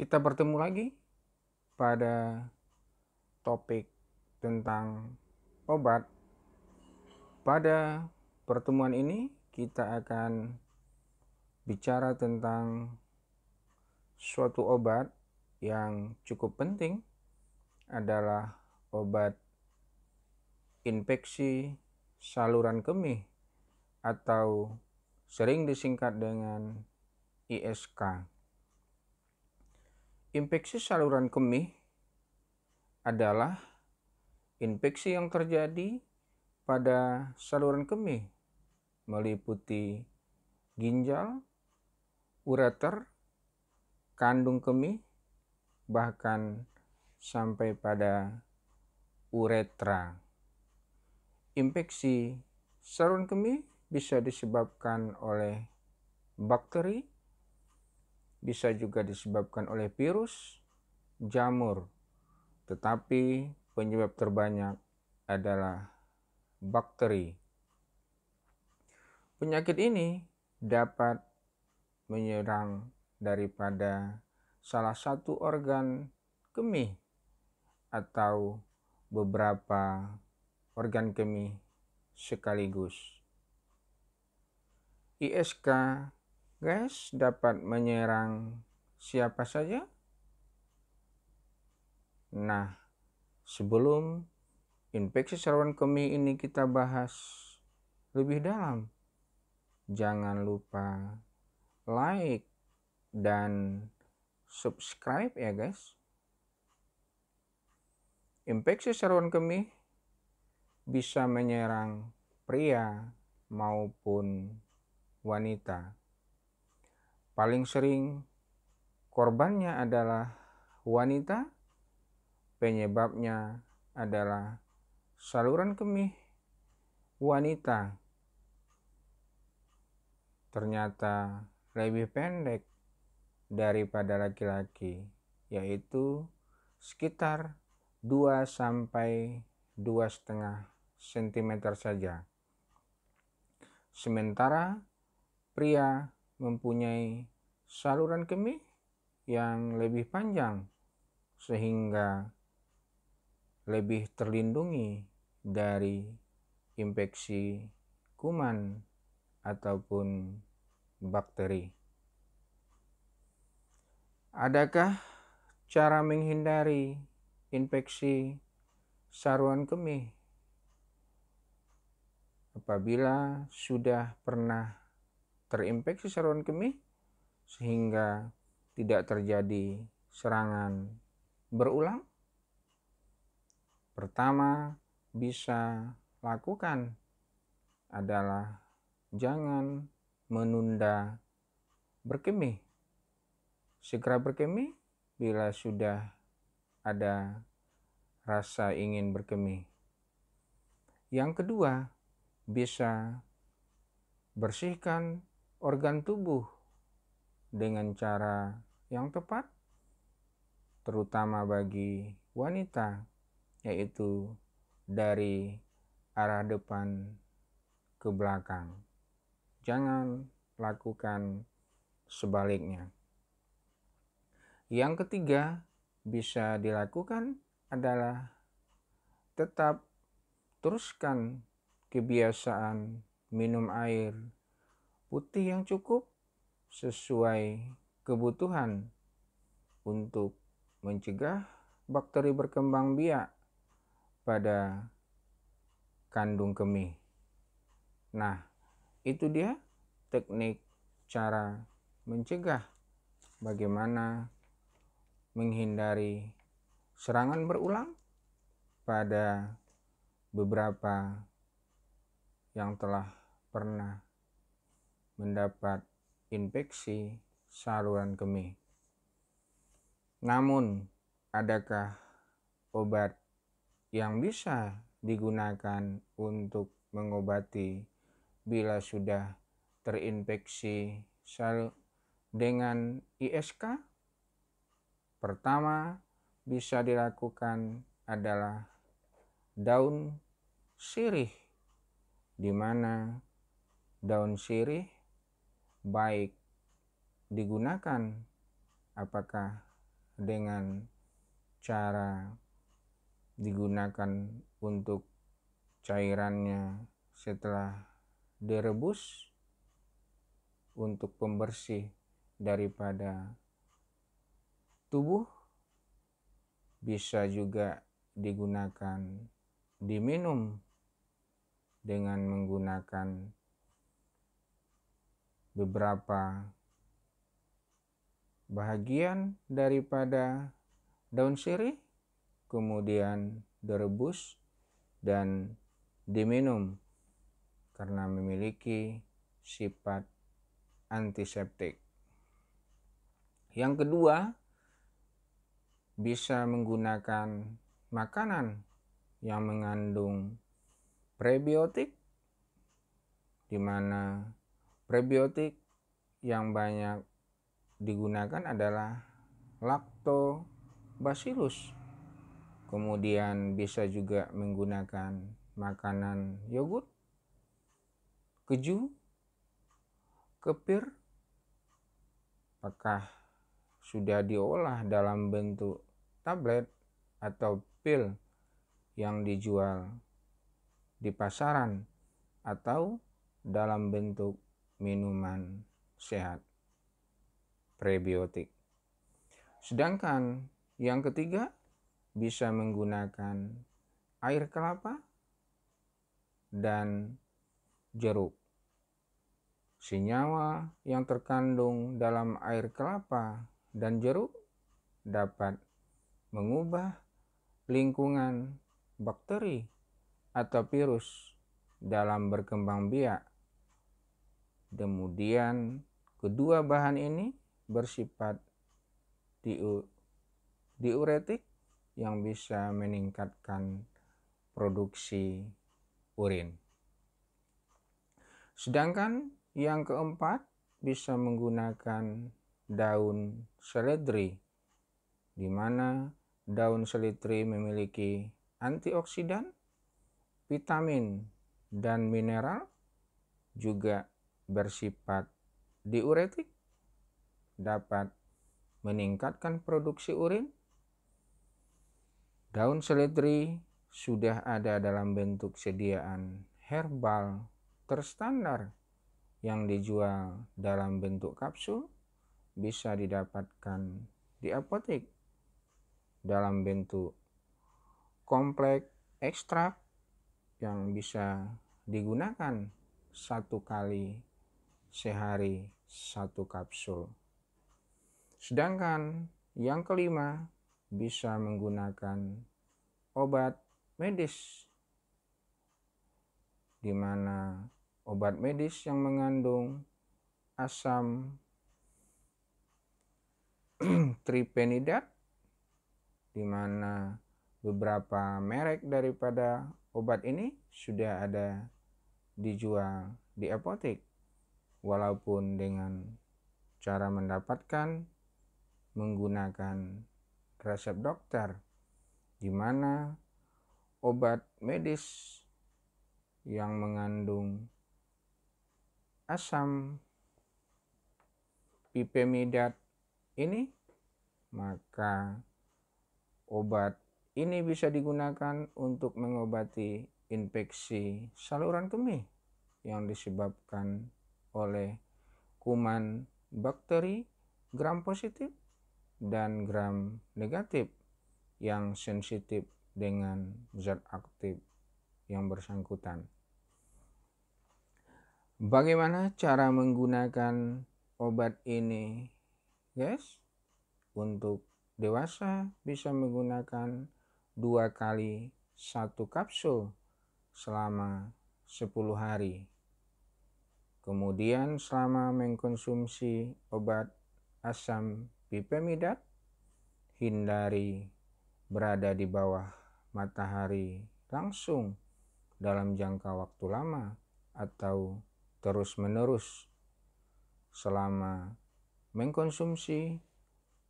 kita bertemu lagi pada topik tentang obat. Pada pertemuan ini kita akan bicara tentang suatu obat yang cukup penting adalah obat infeksi saluran kemih atau sering disingkat dengan ISK. Infeksi saluran kemih adalah infeksi yang terjadi pada saluran kemih meliputi ginjal, ureter, kandung kemih, bahkan sampai pada uretra. Infeksi saluran kemih bisa disebabkan oleh bakteri, bisa juga disebabkan oleh virus, jamur. Tetapi penyebab terbanyak adalah bakteri. Penyakit ini dapat menyerang daripada salah satu organ kemih atau beberapa organ kemih sekaligus. ISK Guys dapat menyerang siapa saja. Nah, sebelum infeksi saluran kemih ini kita bahas lebih dalam, jangan lupa like dan subscribe ya guys. Infeksi saluran kemih bisa menyerang pria maupun wanita. Paling sering korbannya adalah wanita, penyebabnya adalah saluran kemih wanita. Ternyata lebih pendek daripada laki-laki, yaitu sekitar 2 sampai 2,5 cm saja. Sementara pria mempunyai saluran kemih yang lebih panjang sehingga lebih terlindungi dari infeksi kuman ataupun bakteri. Adakah cara menghindari infeksi saluran kemih apabila sudah pernah terinfeksi saluran kemih sehingga tidak terjadi serangan berulang? Pertama, bisa lakukan adalah jangan menunda berkemih. Segera berkemih bila sudah ada rasa ingin berkemih. Yang kedua, bisa bersihkan organ tubuh dengan cara yang tepat, terutama bagi wanita, yaitu dari arah depan ke belakang. Jangan lakukan sebaliknya. Yang ketiga, bisa dilakukan adalah tetap teruskan kebiasaan minum air putih yang cukup sesuai kebutuhan untuk mencegah bakteri berkembang biak pada kandung kemih. Nah, itu dia teknik cara mencegah bagaimana menghindari serangan berulang pada beberapa yang telah pernah mendapat infeksi saluran kemih. Namun, adakah obat yang bisa digunakan untuk mengobati bila sudah terinfeksi sel dengan ISK? Pertama, bisa dilakukan adalah daun sirih, di mana daun sirih baik digunakan apakah dengan cara digunakan untuk cairannya setelah direbus untuk pembersih daripada tubuh bisa juga digunakan diminum dengan menggunakan beberapa bahagian daripada daun sirih, kemudian direbus dan diminum karena memiliki sifat antiseptik. Yang kedua, bisa menggunakan makanan yang mengandung prebiotik di mana Prebiotik yang banyak digunakan adalah lactobacillus. Kemudian bisa juga menggunakan makanan yogurt, keju, kefir. Apakah sudah diolah dalam bentuk tablet atau pil yang dijual di pasaran atau dalam bentuk minuman sehat prebiotik. Sedangkan yang ketiga bisa menggunakan air kelapa dan jeruk. Senyawa yang terkandung dalam air kelapa dan jeruk dapat mengubah lingkungan bakteri atau virus dalam berkembang biak Kemudian kedua bahan ini bersifat diuretik yang bisa meningkatkan produksi urin. Sedangkan yang keempat bisa menggunakan daun seledri, di mana daun seledri memiliki antioksidan, vitamin, dan mineral, juga bersifat diuretik dapat meningkatkan produksi urin. Daun seledri sudah ada dalam bentuk sediaan herbal terstandar yang dijual dalam bentuk kapsul bisa didapatkan di apotek dalam bentuk komplek ekstrak yang bisa digunakan satu kali sehari satu kapsul. Sedangkan yang kelima bisa menggunakan obat medis di mana obat medis yang mengandung asam tripenidat di mana beberapa merek daripada obat ini sudah ada dijual di apotek walaupun dengan cara mendapatkan menggunakan resep dokter di mana obat medis yang mengandung asam pipemidat ini maka obat ini bisa digunakan untuk mengobati infeksi saluran kemih yang disebabkan oleh kuman bakteri gram positif dan gram negatif yang sensitif dengan zat aktif yang bersangkutan. Bagaimana cara menggunakan obat ini, guys? Untuk dewasa bisa menggunakan dua kali satu kapsul selama 10 hari. Kemudian selama mengkonsumsi obat asam pipemidat, hindari berada di bawah matahari langsung dalam jangka waktu lama atau terus-menerus selama mengkonsumsi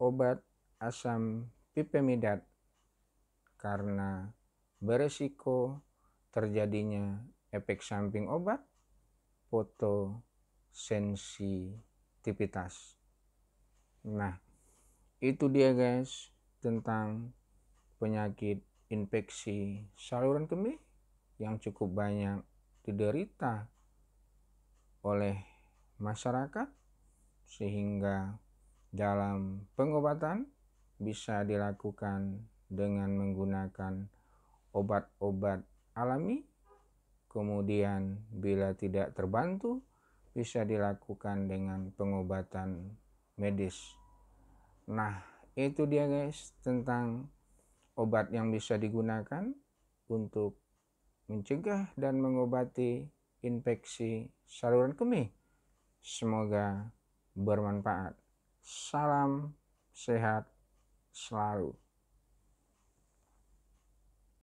obat asam pipemidat karena beresiko terjadinya efek samping obat fotosensitivitas. Nah, itu dia guys tentang penyakit infeksi saluran kemih yang cukup banyak diderita oleh masyarakat sehingga dalam pengobatan bisa dilakukan dengan menggunakan obat-obat alami Kemudian bila tidak terbantu bisa dilakukan dengan pengobatan medis. Nah, itu dia guys tentang obat yang bisa digunakan untuk mencegah dan mengobati infeksi saluran kemih. Semoga bermanfaat. Salam sehat selalu.